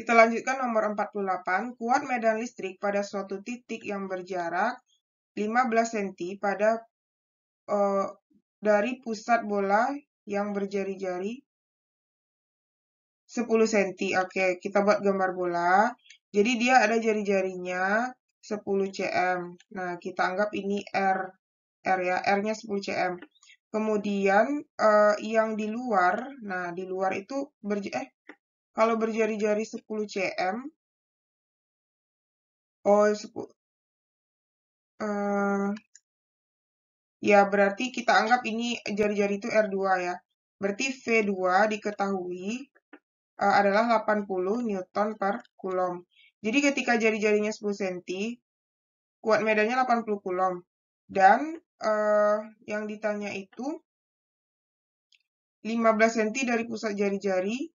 Kita lanjutkan nomor 48. Kuat medan listrik pada suatu titik yang berjarak 15 cm pada uh, dari pusat bola yang berjari-jari 10 cm. Oke, kita buat gambar bola. Jadi dia ada jari-jarinya 10 cm. Nah, kita anggap ini R. R ya, R-nya 10 cm. Kemudian uh, yang di luar, nah di luar itu berj eh kalau berjari-jari 10 cm, oh 10, uh, eh, ya berarti kita anggap ini jari-jari itu R2 ya. Berarti V2 diketahui uh, adalah 80 Newton per Coulomb. Jadi ketika jari-jarinya 10 cm, kuat medannya 80 Coulomb. Dan uh, yang ditanya itu 15 cm dari pusat jari-jari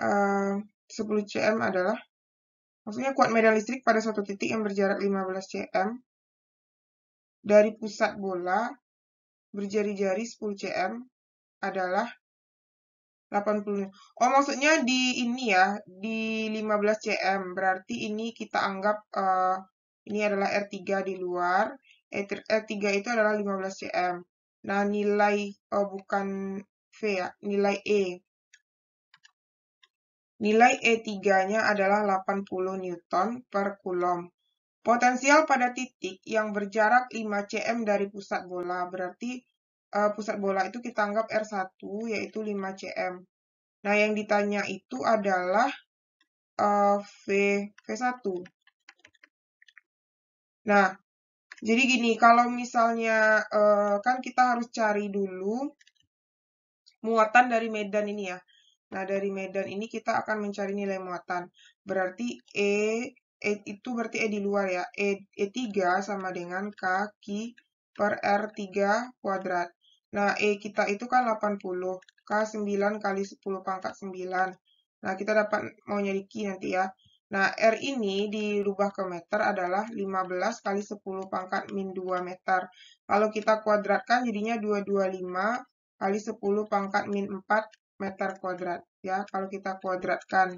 10 eh, cm adalah maksudnya kuat medan listrik pada suatu titik yang berjarak 15 cm dari pusat bola berjari-jari 10 cm adalah 80. Oh, maksudnya di ini ya, di 15 cm. Berarti ini kita anggap uh, ini adalah R3 di luar. R3 itu adalah 15 cm. Nah, nilai oh bukan V ya, nilai E. Nilai E3-nya adalah 80 Newton per Coulomb. Potensial pada titik yang berjarak 5 cm dari pusat bola, berarti uh, pusat bola itu kita anggap R1, yaitu 5 cm. Nah, yang ditanya itu adalah uh, V, V1. Nah, jadi gini, kalau misalnya uh, kan kita harus cari dulu muatan dari medan ini ya. Nah, dari medan ini kita akan mencari nilai muatan. Berarti E, e itu berarti E di luar ya. E, E3 sama dengan kaki per R3 kuadrat. Nah, E kita itu kan 80. K9 kali 10 pangkat 9. Nah, kita dapat mau nyeliki nanti ya. Nah, R ini dirubah ke meter adalah 15 kali 10 pangkat min 2 meter. Kalau kita kuadratkan jadinya 225 kali 10 pangkat min 4 meter kuadrat ya kalau kita kuadratkan.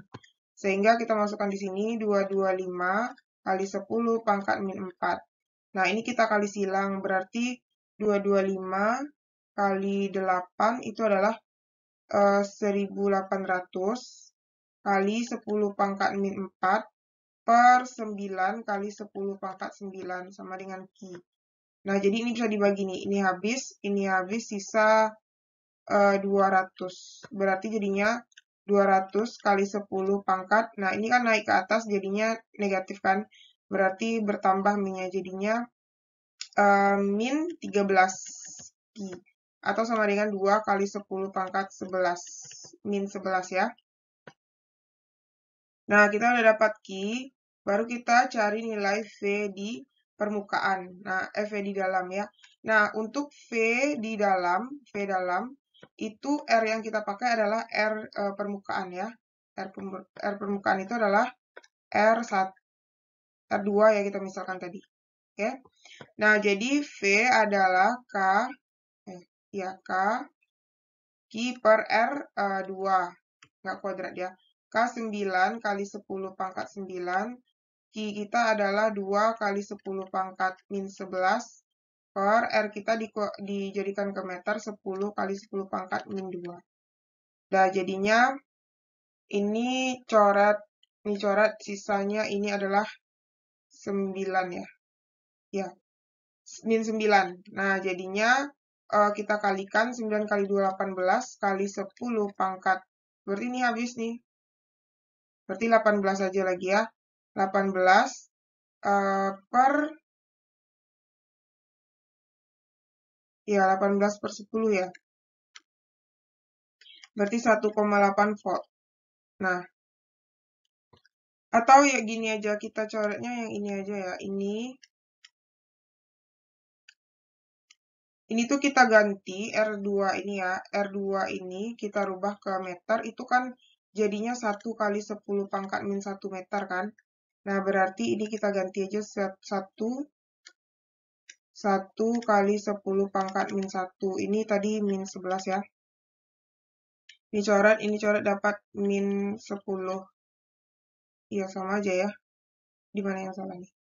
Sehingga kita masukkan di sini 225 kali 10 pangkat min 4. Nah, ini kita kali silang berarti 225 kali 8 itu adalah uh, eh, 1800 kali 10 pangkat min 4 per 9 kali 10 pangkat 9 sama dengan Q. Nah, jadi ini bisa dibagi nih. Ini habis, ini habis, sisa 200. Eh, Berarti jadinya 200 kali 10 pangkat. Nah, ini kan naik ke atas jadinya negatif kan. Berarti bertambah minnya jadinya uh, min 13 ki. Atau sama dengan 2 kali 10 pangkat 11. Min 11 ya. Nah, kita udah dapat ki. Baru kita cari nilai V di permukaan. Nah, eh, V di dalam ya. Nah, untuk V di dalam, V dalam, itu R yang kita pakai adalah R e, permukaan ya. R, R permukaan itu adalah R1, R2 ya kita misalkan tadi. Oke. Ya. Okay. Nah, jadi V adalah K, eh, ya K, Q per R2. Eh, Nggak kuadrat ya. K9 kali 10 pangkat 9. Q kita adalah 2 kali 10 pangkat min 11 akar R kita di, dijadikan ke meter 10 kali 10 pangkat min 2. Nah, jadinya ini coret, ini coret sisanya ini adalah 9 ya. Ya, min 9. Nah, jadinya uh, kita kalikan 9 kali 2, 18 kali 10 pangkat. Berarti ini habis nih. Berarti 18 aja lagi ya. 18 uh, eh, per ya 18 per 10 ya berarti 1,8 volt nah atau ya gini aja kita coretnya yang ini aja ya ini ini tuh kita ganti R2 ini ya R2 ini kita rubah ke meter itu kan jadinya 1 kali 10 pangkat min 1 meter kan nah berarti ini kita ganti aja 1 1 kali 10 pangkat min 1. Ini tadi min 11 ya. Ini coret, ini coret dapat min 10. Iya, sama aja ya. Di mana yang salah nih?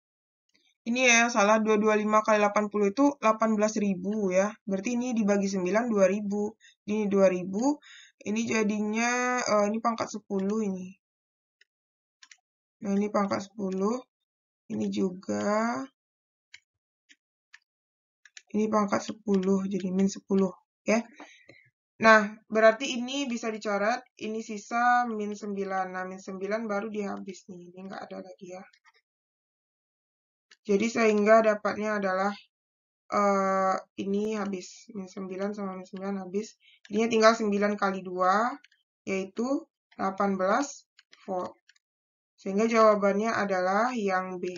Ini ya yang salah 225 kali 80 itu 18.000 ya. Berarti ini dibagi 9 2000. Ini 2000. Ini jadinya uh, ini pangkat 10 ini. Nah, ini pangkat 10. Ini juga ini pangkat 10, jadi min 10, ya. Nah, berarti ini bisa dicoret, ini sisa min 9. Nah, min 9 baru dihabis nih, ini nggak ada lagi ya. Jadi sehingga dapatnya adalah uh, ini habis. Min 9 sama min 9 habis. ini tinggal 9 kali 2, yaitu 18 volt. Sehingga jawabannya adalah yang B.